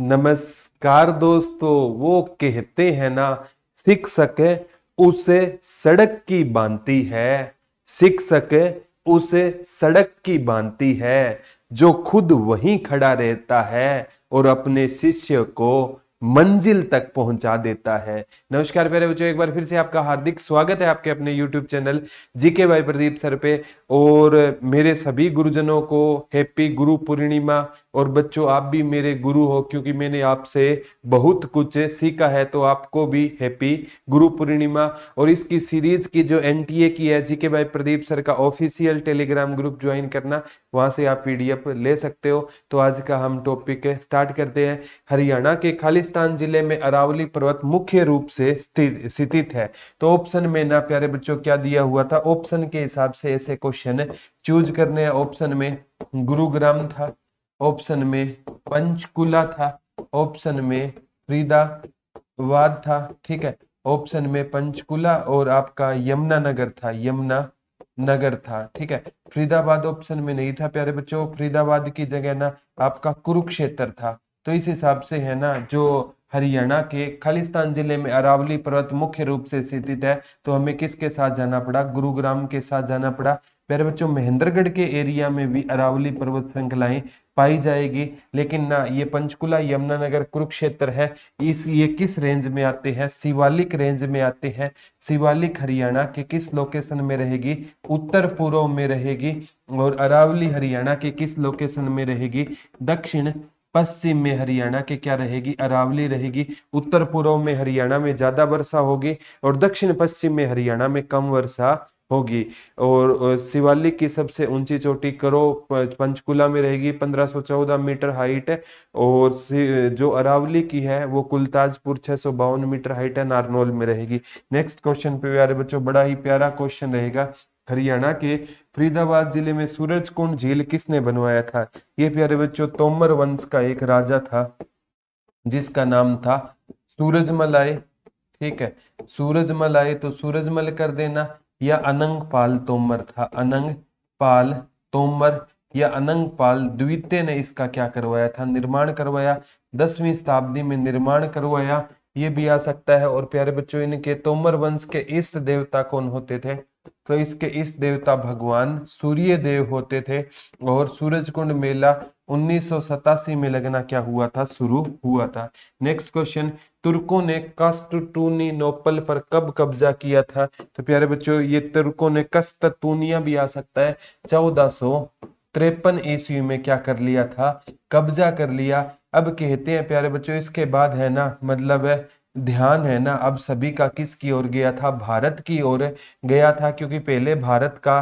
नमस्कार दोस्तों वो कहते हैं ना सीख सके उसे सड़क की बांती है सीख सके उसे सड़क की बांती है जो खुद वहीं खड़ा रहता है और अपने शिष्य को मंजिल तक पहुंचा देता है नमस्कार प्यारे बच्चों एक बार फिर से आपका हार्दिक स्वागत है आपके अपने यूट्यूब चैनल जीके भाई प्रदीप सर पे और मेरे सभी गुरुजनों को हैप्पी गुरु पूर्णिमा और बच्चों आप भी मेरे गुरु हो क्योंकि मैंने आपसे बहुत कुछ सीखा है तो आपको भी हैप्पी गुरु पूर्णिमा और इसकी सीरीज की जो एन की है जीके भाई प्रदीप सर का ऑफिशियल टेलीग्राम ग्रुप ज्वाइन करना वहां से आप पी ले सकते हो तो आज का हम टॉपिक स्टार्ट करते हैं हरियाणा के खालिस्तान रेगिस्तान जिले में अरावली पर्वत मुख्य रूप से स्थित है तो ऑप्शन में ना प्यारे बच्चों क्या दिया हुआ था ऑप्शन के हिसाब से ऐसे क्वेश्चन चूज करने हैं ऑप्शन में गुरुग्राम था ऑप्शन में पंचकुला था ऑप्शन में फरीदाबाद था ठीक है ऑप्शन में पंचकुला और आपका यमुना नगर था यमुना नगर था ठीक है फरीदाबाद ऑप्शन में नहीं था प्यारे बच्चों फरीदाबाद की जगह ना आपका कुरुक्षेत्र था तो इस हिसाब से है ना जो हरियाणा के खालिस्तान जिले में अरावली पर्वत मुख्य रूप से स्थित है तो हमें किसके साथ जाना पड़ा गुरुग्राम के साथ जाना पड़ा प्यारे बच्चों महेंद्रगढ़ के एरिया में भी अरावली पर्वत श्रृंखलाएं पाई जाएगी लेकिन ना ये पंचकुला यमुनानगर कुरुक्षेत्र है इस ये किस रेंज में आते हैं शिवालिक रेंज में आते हैं शिवालिक हरियाणा के किस लोकेशन में रहेगी उत्तर पूर्व में रहेगी और अरावली हरियाणा के किस लोकेशन में रहेगी दक्षिण पश्चिम में हरियाणा के क्या रहेगी अरावली रहेगी उत्तर पूर्व में हरियाणा में ज्यादा वर्षा होगी और दक्षिण पश्चिम में हरियाणा में कम वर्षा होगी और शिवालिक की सबसे ऊंची चोटी करो पंचकुला में रहेगी 1514 मीटर हाइट है और जो अरावली की है वो कुलताजपुर छह मीटर हाइट है नारनौल में रहेगी नेक्स्ट क्वेश्चन पे प्यारे बच्चों बड़ा ही प्यारा क्वेश्चन रहेगा हरियाणा के फरीदाबाद जिले में सूरज कुंड झील किसने बनवाया था ये प्यारे बच्चों तोमर वंश का एक राजा था जिसका नाम था सूरजमलाय ठीक है सूरजमल आए तो सूरजमल कर देना या अनंग पाल तोमर था अनंग पाल तोमर या अनंग पाल द्वितीय ने इसका क्या करवाया था निर्माण करवाया दसवीं शताब्दी में निर्माण करवाया ये भी आ सकता है और प्यारे बच्चों इनके तोमर वंश के इष्ट देवता कौन होते थे तो इसके इस देवता भगवान सूर्य देव होते थे और सूरज कुंड मेला उन्नीस में लगना क्या हुआ था शुरू हुआ था नेक्स्ट क्वेश्चन तुर्कों ने नोपल पर कब कब्जा किया था तो प्यारे बच्चों ये तुर्कों ने कस्तूनिया भी आ सकता है चौदह सो त्रेपन ईस्वी में क्या कर लिया था कब्जा कर लिया अब कहते हैं प्यारे बच्चों इसके बाद है ना मतलब है ध्यान है ना अब सभी का किस की ओर गया था भारत की ओर गया था क्योंकि पहले भारत का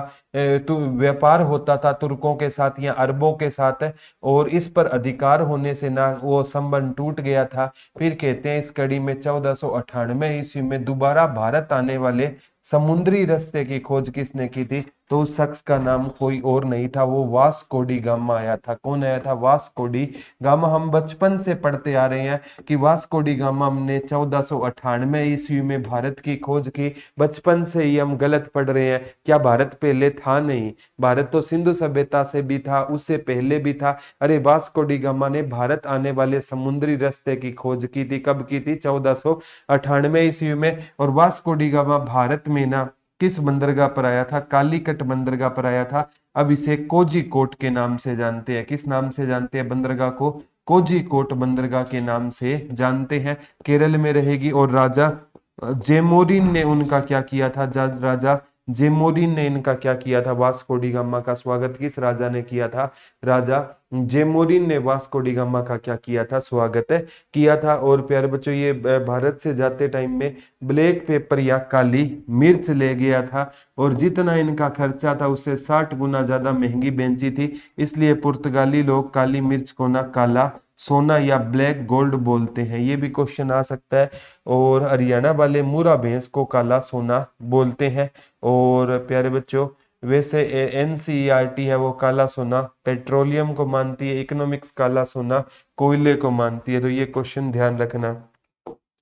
तो व्यापार होता था तुर्कों के साथ या अरबों के साथ और इस पर अधिकार होने से ना वो संबंध टूट गया था फिर कहते हैं इस कड़ी में चौदह सौ अठानवे ईस्वी में दोबारा भारत आने वाले समुद्री रास्ते की खोज किसने की थी तो उस शख्स का नाम कोई और नहीं था वो वास्कोडी गामा आया था कौन आया था वास्कोडी गामा हम बचपन से पढ़ते आ रहे हैं कि वास्कोडी गामा हमने चौदह सौ अठानवे ईस्वी में भारत की खोज की बचपन से ही हम गलत पढ़ रहे हैं क्या भारत पहले था नहीं भारत तो सिंधु सभ्यता से भी था उससे पहले भी था अरे वास्कोडी गामा ने भारत आने वाले समुद्री रस्ते की खोज की थी कब की थी चौदह सो अठानवे ईस्वी में और वास्कोडी गामा भारत में ना किस बंदरगाह पर आया था कालीकट बंदरगाह पर आया था अब इसे कोजी कोट के नाम से जानते हैं किस नाम से जानते हैं बंदरगाह को कोजी कोट बंदरगाह के नाम से जानते हैं केरल में रहेगी और राजा जेमोरिन ने उनका क्या किया था राजा जेमोरिन ने इनका क्या किया था वास्कोडिगम्मा का स्वागत किस राजा ने किया था राजा जेमोरिन ने वास्कोडिगम्मा का क्या किया था स्वागत किया था और प्यारे बच्चों ये भारत से जाते टाइम में ब्लैक पेपर या काली मिर्च ले गया था और जितना इनका खर्चा था उससे साठ गुना ज्यादा महंगी बेंची थी इसलिए पुर्तगाली लोग काली मिर्च को ना काला सोना या ब्लैक गोल्ड बोलते हैं ये भी क्वेश्चन आ सकता है और हरियाणा वाले मूरा भैंस को काला सोना बोलते हैं और प्यारे बच्चों वैसे एन e है वो काला सोना पेट्रोलियम को मानती है इकोनॉमिक्स काला सोना कोयले को मानती है तो ये क्वेश्चन ध्यान रखना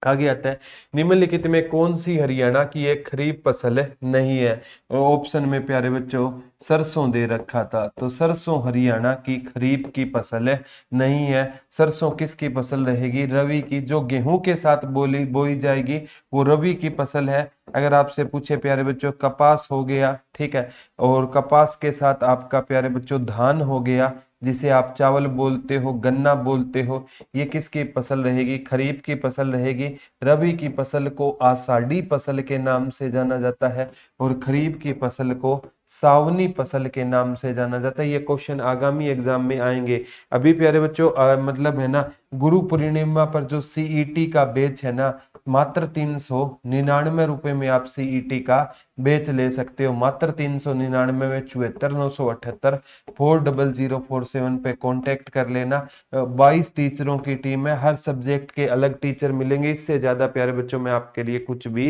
आगे आता है निम्नलिखित में कौन सी हरियाणा की एक खरीफ फसल नहीं है ऑप्शन में प्यारे बच्चों सरसों दे रखा था तो सरसों हरियाणा की खरीफ की फसल नहीं है सरसों किसकी फसल रहेगी रवि की जो गेहूं के साथ बोली बोई जाएगी वो रवि की फसल है अगर आपसे पूछे प्यारे बच्चों कपास हो गया ठीक है और कपास के साथ आपका प्यारे बच्चों धान हो गया जिसे आप चावल बोलते हो गन्ना बोलते हो ये किसकी फसल रहेगी खरीफ की फसल रहेगी रबी की फसल को आषाढ़ी फसल के नाम से जाना जाता है और खरीफ की फसल को सावनी फसल के नाम से जाना जाता है ये क्वेश्चन आगामी एग्जाम में आएंगे अभी प्यारे बच्चों मतलब है ना गुरु पूर्णिमा पर जो सीईटी e का बेच है ना मात्र तीन सौ निन्यानवे रुपए में आप सीईटी e का बेच ले सकते हो मात्र तीन सौ निन्यानवे में चुहत्तर नौ सौ अठहत्तर four double zero four seven पे कांटेक्ट कर लेना बाईस टीचरों की टीम है हर सब्जेक्ट के अलग टीचर मिलेंगे इससे ज्यादा प्यारे बच्चों में आपके लिए कुछ भी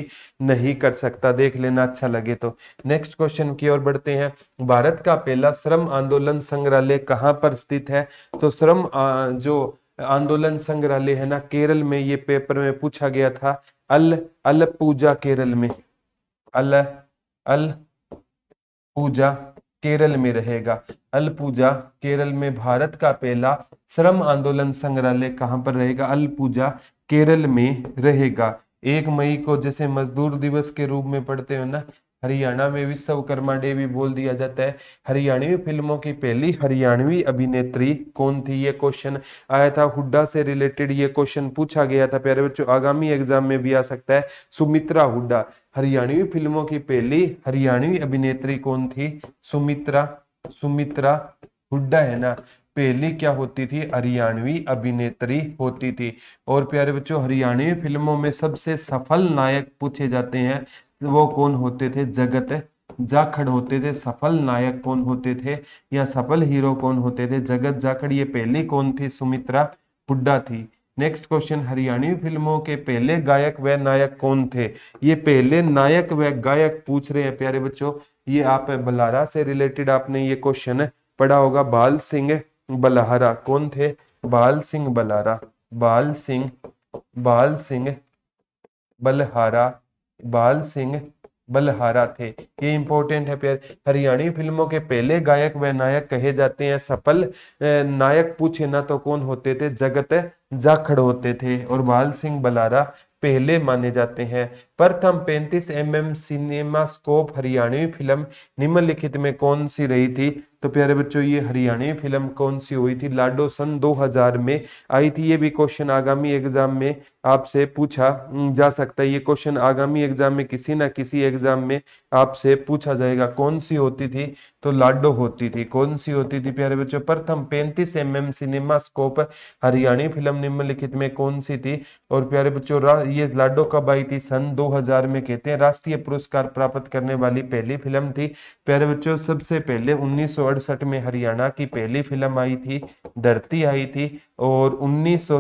नहीं कर सकता देख लेना अच्छा लगे तो नेक्स्ट क्वेश्चन की ओर बढ़ते हैं भारत का पहला श्रम आंदोलन संग्रहालय कहाँ पर स्थित है तो श्रम जो आंदोलन संग्रहालय है ना केरल में ये पेपर में पूछा गया था अल अल पूजा केरल में अल अल पूजा केरल में रहेगा अल पूजा केरल में भारत का पहला श्रम आंदोलन संग्रहालय कहाँ पर रहेगा अल पूजा केरल में रहेगा एक मई को जैसे मजदूर दिवस के रूप में पढ़ते हो ना हरियाणा में विश्वकर्मा डे भी बोल दिया जाता है हरियाणवी फिल्मों की पहली हरियाणवी अभिनेत्री कौन थी ये क्वेश्चन आया था हुड्डा से रिलेटेड ये क्वेश्चन पूछा गया था प्यारे बच्चों आगामी एग्जाम में भी आ सकता है सुमित्रा हुड्डा हरियाणवी फिल्मों की पहली हरियाणवी अभिनेत्री कौन थी सुमित्रा सुमित्रा हुड्डा है ना पहली क्या होती थी हरियाणवी अभिनेत्री होती थी और प्यारे बच्चों हरियाणवी फिल्मों में सबसे सफल नायक पूछे जाते हैं वो कौन होते थे जगत जाखड़ होते थे सफल नायक कौन होते थे या सफल हीरो कौन होते थे जगत जाखड़ ये पहली कौन थी सुमित्रा हुड्डा थी नेक्स्ट क्वेश्चन हरियाणवी फिल्मों के पहले गायक व नायक कौन थे ये पहले नायक व गायक पूछ रहे हैं प्यारे बच्चों ये आप बलारा से रिलेटेड आपने ये क्वेश्चन पढ़ा होगा बाल सिंह बलहारा कौन थे बाल सिंह बलारा बाल सिंह बाल सिंह बलहारा बाल सिंह बलहारा थे ये इंपॉर्टेंट है प्यार हरियाणी फिल्मों के पहले गायक व नायक कहे जाते हैं सफल नायक पूछे ना तो कौन होते थे जगत जाखड़ होते थे और बाल सिंह बलारा पहले माने जाते हैं प्रथम 35 M M scope Haryanvi film निम्नलिखित में कौन सी रही थी तो प्यारे बच्चों ये हरियाणवी फिल्म कौन सी हुई थी लाडो सन 2000 में आई थी ये भी क्वेश्चन आगामी एग्जाम में आपसे पूछा जा सकता है ये क्वेश्चन आगामी एग्जाम में किसी ना किसी एग्जाम में आपसे पूछा जाएगा कौन सी होती थी तो लाडो होती थी कौन सी होती थी प्यारे बच्चों प्रथम पैंतीस M M cinema scope Haryani film निम्नलिखित में कौन सी थी और प्यारे बच्चों ये लाडो कब आई थी सन दो 2000 में कहते हैं राष्ट्रीय पुरस्कार प्राप्त करने वाली पहली फिल्म थी प्यारे बच्चों सबसे पहले उन्नीस में हरियाणा की पहली फिल्म आई थी धरती आई थी और उन्नीस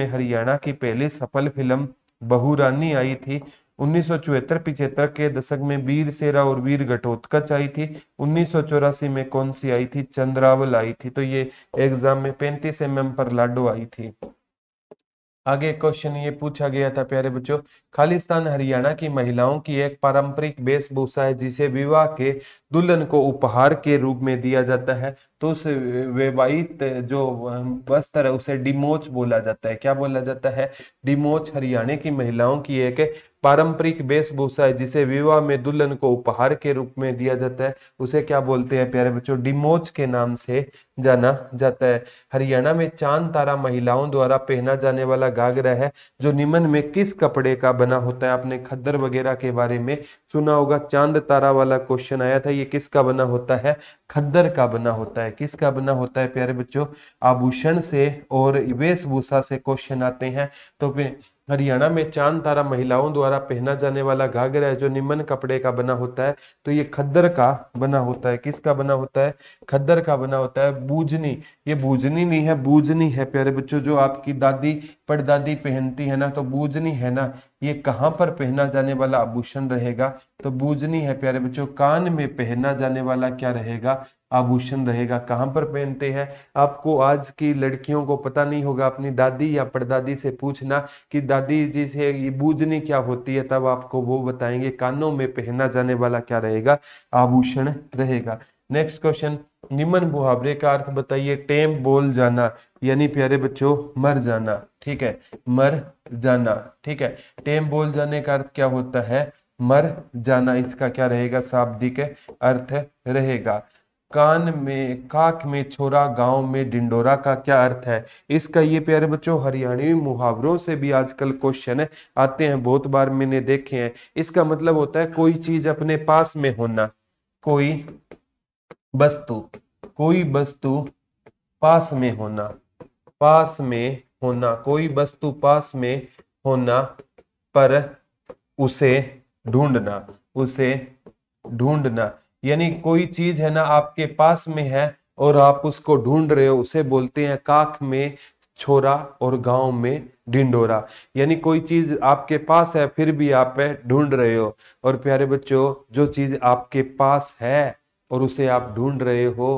में हरियाणा की पहली सफल फिल्म बहुरानी आई थी उन्नीस सौ के दशक में वीर सेरा और वीर घटोत्कच आई थी उन्नीस में कौन सी आई थी चंद्रावल आई थी तो ये एग्जाम में 35 एम mm पर लाडो आई थी आगे क्वेश्चन ये पूछा गया था प्यारे बच्चों खालिस्तान हरियाणा की महिलाओं की एक पारंपरिक वेशभूषा है जिसे विवाह के दुल्हन को उपहार के रूप में दिया जाता है तो उस वैवाहित जो वस्त्र है उसे डिमोच बोला जाता है क्या बोला जाता है डिमोच हरियाणा की महिलाओं की एक पारंपरिक वेशभूषा है जिसे विवाह में दुल्हन को उपहार के रूप में दिया जाता है उसे क्या बोलते हैं प्यारे बच्चों डिमोच के नाम से जाना जाता है हरियाणा में चांद तारा महिलाओं द्वारा पहना जाने वाला घाघरा है जो निमन में किस कपड़े का बना होता है आपने खद्दर वगैरह के बारे में सुना होगा चांद तारा वाला क्वेश्चन आया था ये किसका बना होता है खद्दर का बना होता है किसका बना होता है प्यारे बच्चों आभूषण से और वेशभूषा से क्वेश्चन आते हैं तो हरियाणा में चांद तारा महिलाओं द्वारा पहना जाने वाला घाघरा है जो निम्न कपड़े का बना होता है तो ये खद्दर का बना होता है किसका बना होता है खद्दर का बना होता है बूझनी ये बूझनी नहीं है बूझनी है प्यारे बच्चों जो आपकी दादी पड़दादी पहनती है ना तो बूझनी है ना ये कहाँ पर पहना जाने वाला आभूषण रहेगा तो बूझनी है प्यारे बच्चों कान में पहना जाने वाला क्या रहेगा आभूषण रहेगा कहाँ पर पहनते हैं आपको आज की लड़कियों को पता नहीं होगा अपनी दादी या पड़दादी से पूछना कि दादी जी से ये बूझनी क्या होती है तब आपको वो बताएंगे कानों में पहना जाने वाला क्या रहेगा आभूषण रहेगा नेक्स्ट क्वेश्चन निमन मुहावरे का अर्थ बताइए टेम बोल जाना यानी प्यारे बच्चों मर जाना ठीक है मर जाना ठीक है टेम बोल जाने का अर्थ क्या होता है मर जाना इसका क्या रहेगा शाब्दिक अर्थ रहेगा कान में काक में छोरा गांव में डिंडोरा का क्या अर्थ है इसका ये प्यारे बच्चों हरियाणवी मुहावरों से भी आजकल क्वेश्चन आते हैं बहुत बार मैंने देखे हैं इसका मतलब होता है कोई चीज अपने पास में होना कोई वस्तु कोई वस्तु पास में होना पास में होना कोई वस्तु पास में होना पर उसे ढूंढना उसे ढूंढना यानी कोई चीज है ना आपके पास में है और आप उसको ढूंढ रहे हो उसे बोलते हैं काख में छोरा और गांव में ढिंडोरा यानी कोई चीज आपके पास है फिर भी आप ढूंढ रहे हो और प्यारे बच्चों जो चीज आपके पास है और उसे आप ढूंढ रहे हो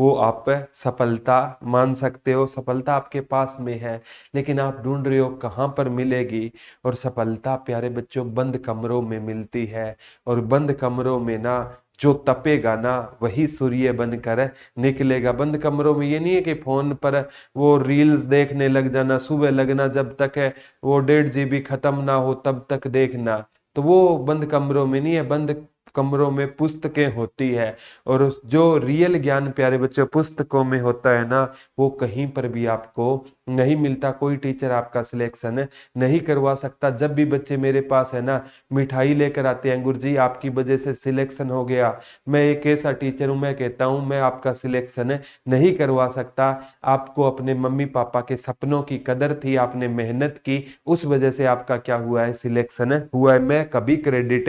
वो आप सफलता मान सकते हो सफलता आपके पास में है लेकिन आप ढूंढ रहे हो कहाँ पर मिलेगी और सफलता प्यारे बच्चों बंद कमरों में मिलती है और बंद कमरों में ना जो तपेगा ना वही सूर्य बनकर निकलेगा बंद कमरों में ये नहीं है कि फोन पर वो रील्स देखने लग जाना सुबह लगना जब तक है वो डेढ़ जी खत्म ना हो तब तक देखना तो वो बंद कमरों में नहीं है बंद कमरों में पुस्तकें होती है और जो रियल ज्ञान प्यारे बच्चों पुस्तकों में होता है ना वो कहीं पर भी आपको नहीं मिलता कोई टीचर आपका सिलेक्शन नहीं करवा सकता जब भी बच्चे मेरे पास है ना मिठाई लेकर आते हैं गुरु जी आपकी वजह से सिलेक्शन हो गया मैं एक ऐसा टीचर हूँ मैं कहता हूँ मैं आपका सिलेक्शन नहीं करवा सकता आपको अपने मम्मी पापा के सपनों की कदर थी आपने मेहनत की उस वजह से आपका क्या हुआ है सिलेक्शन हुआ है मैं कभी क्रेडिट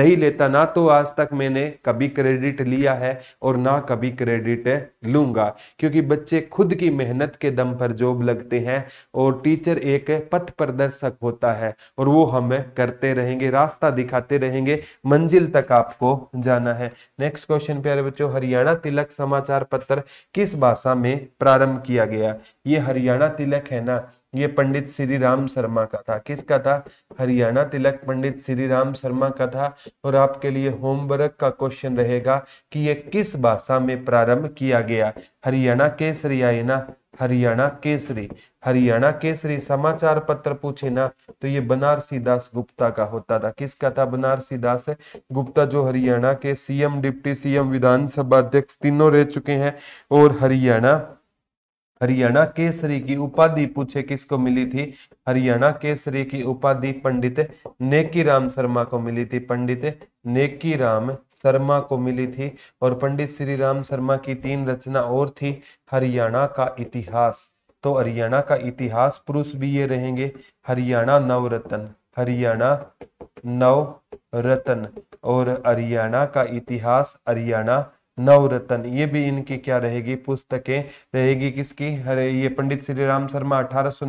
नहीं लेता ना तो आज तक मैंने कभी क्रेडिट लिया है और ना कभी क्रेडिट लूंगा क्योंकि बच्चे खुद की मेहनत के दम पर जॉब लग लगते हैं और टीचर एक पथ प्रदर्शक होता है और वो हमें करते रहेंगे रास्ता दिखाते रहेंगे मंजिल तक आपको जाना है नेक्स्ट क्वेश्चन प्यारे बच्चों हरियाणा तिलक समाचार पत्र किस भाषा में प्रारंभ किया गया ये हरियाणा तिलक है ना ये पंडित श्री राम शर्मा का था किसका था हरियाणा तिलक पंडित श्री राम शर्मा का था और आपके लिए होमवर्क का क्वेश्चन रहेगा कि ये किस भाषा में प्रारंभ किया गया हरियाणा केसरिया है ना हरियाणा केसरी हरियाणा केसरी समाचार पत्र पूछे ना तो ये बनारसी दास गुप्ता का होता था किसका था बनारसी दास है गुप्ता जो हरियाणा के सीएम डिप्टी सीएम विधानसभा अध्यक्ष तीनों रह चुके हैं और हरियाणा हरियाणा केसरी की उपाधि पूछे किसको मिली थी हरियाणा केसरी की उपाधि पंडित नेकी राम शर्मा को मिली थी पंडित नेकी राम शर्मा को मिली थी और पंडित श्री राम शर्मा की तीन रचना और थी हरियाणा का इतिहास तो हरियाणा का इतिहास पुरुष भी ये रहेंगे हरियाणा नवरत्न हरियाणा नवरत्न और हरियाणा का इतिहास हरियाणा नवरत्न ये भी इनकी क्या रहेगी पुस्तकें रहेगी किसकी अरे ये पंडित श्री राम शर्मा अठारह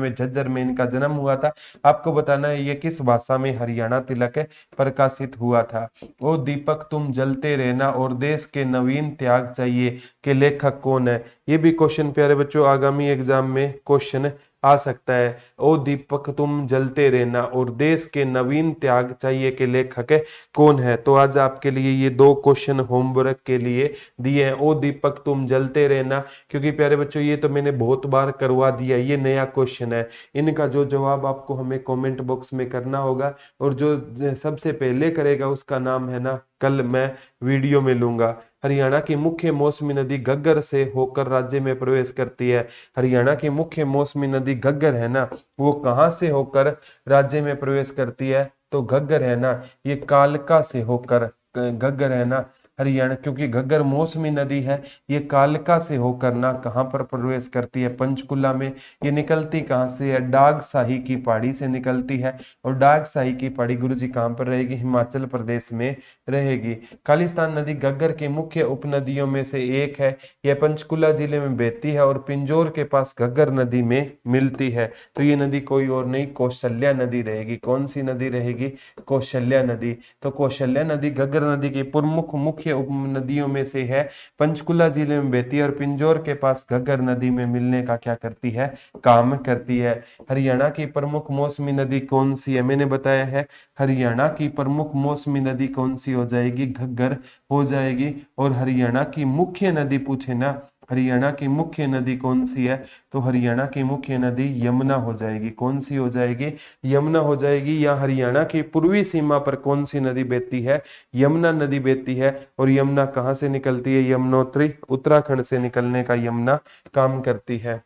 में झज्जर में इनका जन्म हुआ था आपको बताना है ये किस भाषा में हरियाणा तिलक प्रकाशित हुआ था ओ दीपक तुम जलते रहना और देश के नवीन त्याग चाहिए के लेखक कौन है ये भी क्वेश्चन प्यारे बच्चों आगामी एग्जाम में क्वेश्चन आ सकता है ओ दीपक तुम जलते रहना और देश के नवीन त्याग चाहिए के लेखक है कौन है तो आज आपके लिए ये दो क्वेश्चन होमवर्क के लिए दिए हैं ओ दीपक तुम जलते रहना क्योंकि प्यारे बच्चों ये तो मैंने बहुत बार करवा दिया ये नया क्वेश्चन है इनका जो जवाब आपको हमें कॉमेंट बॉक्स में करना होगा और जो सबसे पहले करेगा उसका नाम है ना कल मैं वीडियो में लूंगा हरियाणा की मुख्य मौसमी नदी गग्गर से होकर राज्य में प्रवेश करती है हरियाणा की मुख्य मौसमी नदी गग्गर है ना वो कहाँ से होकर राज्य में प्रवेश करती है तो गग्गर है ना ये कालका से होकर गग्गर है ना हरियाणा क्योंकि घग्गर मौसमी नदी है ये कालका से होकर ना कहाँ पर प्रवेश करती है पंचकुला में ये निकलती कहाँ से है डाग साही की पहाड़ी से निकलती है और डाग साही की पहाड़ी गुरु जी कहाँ पर रहेगी हिमाचल प्रदेश में रहेगी खालिस्तान नदी घग्गर की मुख्य उपनदियों में से एक है यह पंचकुला जिले में बहती है और पिंजोर के पास घग्गर नदी में मिलती है तो ये नदी कोई और नहीं कौशल्या नदी रहेगी कौन सी नदी रहेगी कौशल्या नदी तो कौशल्या नदी घग्गर नदी की प्रमुख मुख्य उपनदियों में से है पंचकुला जिले में बहती और पिंजौर के पास घग्गर नदी में मिलने का क्या करती है काम करती है हरियाणा की प्रमुख मौसमी नदी कौन सी है मैंने बताया है हरियाणा की प्रमुख मौसमी नदी कौन सी हो जाएगी घग्गर हो जाएगी और हरियाणा की मुख्य नदी पूछे ना हरियाणा की मुख्य नदी कौन सी है तो हरियाणा की मुख्य नदी यमुना हो जाएगी कौन सी हो जाएगी यमुना हो जाएगी या हरियाणा की पूर्वी सीमा पर कौन सी नदी बहती है यमुना नदी बहती है और यमुना कहाँ से निकलती है यमुनोत्री उत्तराखंड से निकलने का यमुना काम करती है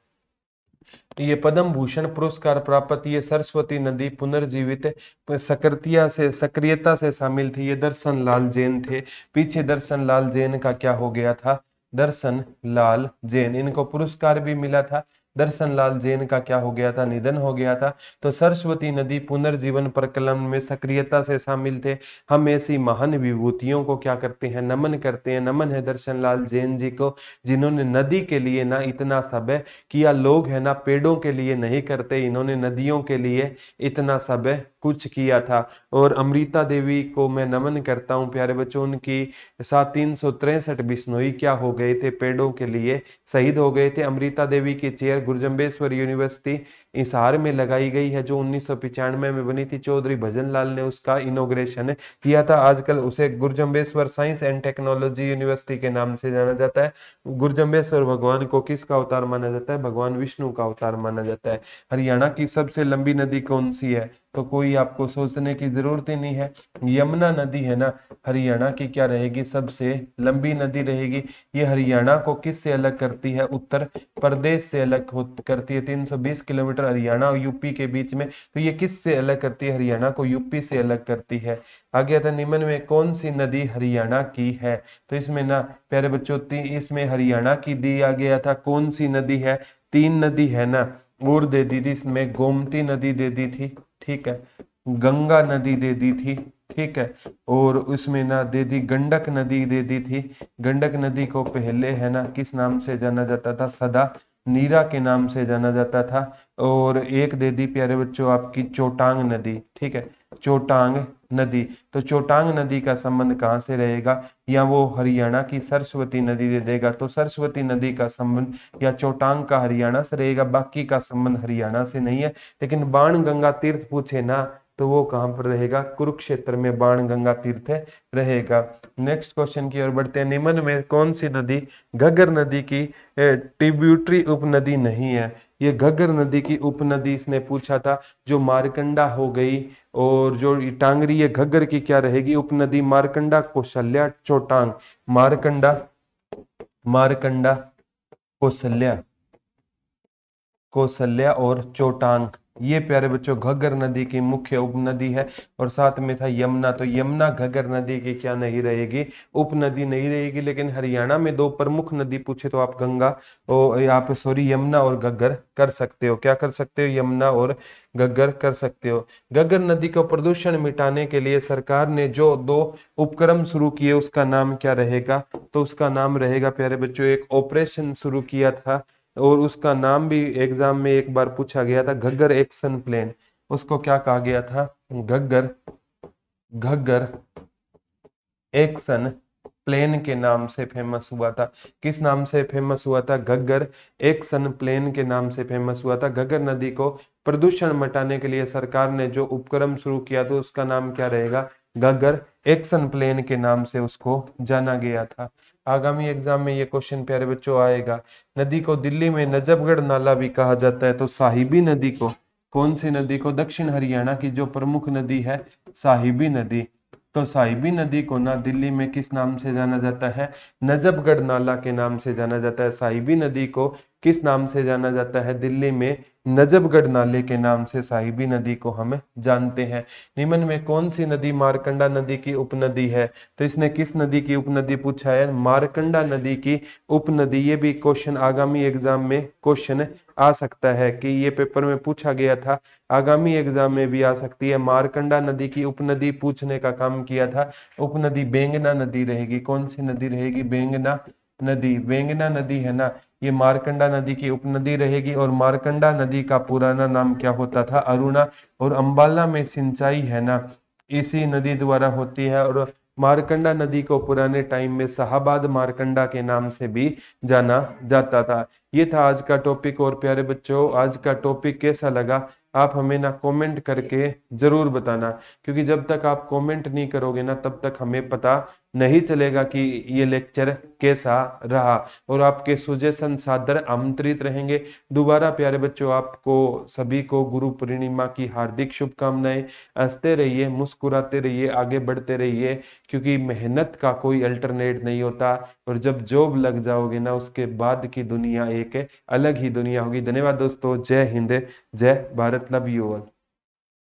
ये पद्म भूषण पुरस्कार प्राप्त ये सरस्वती नदी पुनर्जीवित सक्रिया से सक्रियता से शामिल थी ये दर्शन लाल जैन थे पीछे दर्शन लाल जैन का क्या हो गया था दर्शन लाल जैन इनको पुरस्कार भी मिला था दर्शन लाल जैन का क्या हो गया था निधन हो गया था तो सरस्वती नदी पुनर्जीवन प्रकलन में सक्रियता से शामिल थे हम ऐसी महान विभूतियों को क्या करते हैं नमन करते हैं नमन है दर्शन लाल जैन जी को जिन्होंने नदी के लिए ना इतना सभ्य किया लोग है ना पेड़ों के लिए नहीं करते इन्होंने नदियों के लिए इतना सभ्य कुछ किया था और अमृता देवी को मैं नमन करता हूँ प्यारे बच्चों उनकी साथ तीन सौ तिरसठ बिश्नोई क्या हो गए थे पेड़ों के लिए शहीद हो गए थे अमृता देवी के चेयर गुरजम्बेश्वर यूनिवर्सिटी इसहार में लगाई गई है जो उन्नीस में बनी थी चौधरी भजन लाल ने उसका इनोग्रेशन किया था आजकल उसे Gurjambheshwar science and technology university के नाम से जाना जाता है गुरजम्बेश्वर भगवान को किसका अवतार माना जाता है भगवान विष्णु का अवतार माना जाता है हरियाणा की सबसे लंबी नदी कौन सी है तो कोई आपको सोचने की जरूरत ही नहीं है यमुना नदी है ना हरियाणा की क्या रहेगी सबसे लंबी नदी रहेगी ये हरियाणा को किस से अलग करती है उत्तर प्रदेश से अलग करती है 320 किलोमीटर हरियाणा और यूपी के बीच में तो ये किस से अलग करती है हरियाणा को यूपी से अलग करती है आगे आता निम्न में कौन सी नदी हरियाणा की है तो इसमें ना प्यारे बच्चों इसमें हरियाणा की दिया गया था कौन सी नदी है तीन नदी है ना और दे दी थी इसमें गोमती नदी दे दी थी ठीक है गंगा नदी दे दी थी ठीक है और उसमें ना दे दी गंडक नदी दे दी थी गंडक नदी को पहले है ना किस नाम से जाना जाता था सदा नीरा के नाम से जाना जाता था और एक दे दी प्यारे बच्चों आपकी चोटांग नदी ठीक है चोटांग नदी तो चोटांग नदी का संबंध कहाँ से रहेगा या वो हरियाणा की सरस्वती नदी दे देगा तो सरस्वती नदी का संबंध या चोटांग का हरियाणा से रहेगा बाकी का संबंध हरियाणा से नहीं है लेकिन बाण गंगा तीर्थ पूछे ना तो वो कहाँ पर रहेगा कुरुक्षेत्र में बाण गंगा तीर्थ रहेगा नेक्स्ट क्वेश्चन की ओर बढ़ते हैं निम्न में कौन सी नदी घग्गर नदी की ट्रिब्यूटरी उपनदी नहीं है ये घग्गर नदी की उपनदी इसने पूछा था जो मारकंडा हो गई और जो टांगरी है घग्गर की क्या रहेगी उपनदी मारकंडा कौशल्या चौटांग मारकंडा मारकंडा कौशल्या कौशल्या और चौटांग ये प्यारे बच्चों घग्गर नदी की मुख्य उपनदी है और साथ में था यमुना तो यमुना घग्गर नदी की क्या नहीं रहेगी उपनदी नहीं रहेगी लेकिन हरियाणा में दो प्रमुख नदी पूछे तो आप गंगा आप सॉरी यमुना और घग्गर कर सकते हो क्या कर सकते हो यमुना और गग्गर कर सकते हो गग्गर नदी को प्रदूषण मिटाने के लिए सरकार ने जो दो उपक्रम शुरू किए उसका नाम क्या रहेगा तो उसका नाम रहेगा प्यारे बच्चों एक ऑपरेशन शुरू किया था और उसका नाम भी एग्जाम में एक बार पूछा गया था घग्गर एक्शन प्लेन उसको क्या कहा गया था घग्गर घग्गर एक्शन प्लेन के नाम से फेमस हुआ था किस नाम से फेमस हुआ था घग्गर एक्शन प्लेन के नाम से फेमस हुआ था घग्गर नदी को प्रदूषण मटाने के लिए सरकार ने जो उपक्रम शुरू किया था उसका नाम क्या रहेगा घग्गर एक्शन प्लेन के नाम से उसको जाना गया था आगामी एग्जाम में ये क्वेश्चन प्यारे बच्चों आएगा नदी को दिल्ली में नजबगढ़ नाला भी कहा जाता है तो साहिबी नदी को कौन सी नदी को दक्षिण हरियाणा की जो प्रमुख नदी है साहिबी नदी तो साहिबी नदी को ना दिल्ली में किस नाम से जाना जाता है नजबगढ़ नाला के नाम से जाना जाता है साहिबी नदी को किस नाम से जाना जाता है दिल्ली में नजबगढ़ नाले के नाम से साहिबी नदी को हम जानते हैं निम्न में कौन सी नदी मारकंडा नदी की उपनदी है तो इसने किस नदी की उपनदी पूछा है मारकंडा नदी की उपनदी ये भी क्वेश्चन आगामी एग्जाम में क्वेश्चन आ सकता है कि ये पेपर में पूछा गया था आगामी एग्जाम में भी आ सकती है मारकंडा नदी की उपनदी पूछने का काम किया था उपनदी बेंगना नदी रहेगी कौन सी नदी रहेगी बेंगना नदी बेंगना नदी है ना ये मारकंडा नदी की उपनदी रहेगी और मारकंडा नदी का पुराना नाम क्या होता था अरुणा और अंबाला में सिंचाई है ना इसी नदी द्वारा होती है और मारकंडा नदी को पुराने टाइम में शाहबाद मारकंडा के नाम से भी जाना जाता था ये था आज का टॉपिक और प्यारे बच्चों आज का टॉपिक कैसा लगा आप हमें ना कमेंट करके जरूर बताना क्योंकि जब तक आप कमेंट नहीं करोगे ना तब तक हमें पता नहीं चलेगा कि ये लेक्चर कैसा रहा और आपके सुजेशन सादर आमंत्रित रहेंगे दोबारा प्यारे बच्चों आपको सभी को गुरु पूर्णिमा की हार्दिक शुभकामनाएं हंसते रहिए मुस्कुराते रहिए आगे बढ़ते रहिए क्योंकि मेहनत का कोई अल्टरनेट नहीं होता और जब जॉब लग जाओगे ना उसके बाद की दुनिया एक अलग ही दुनिया होगी धन्यवाद दोस्तों जय हिंद जय भारत लव यू ऑल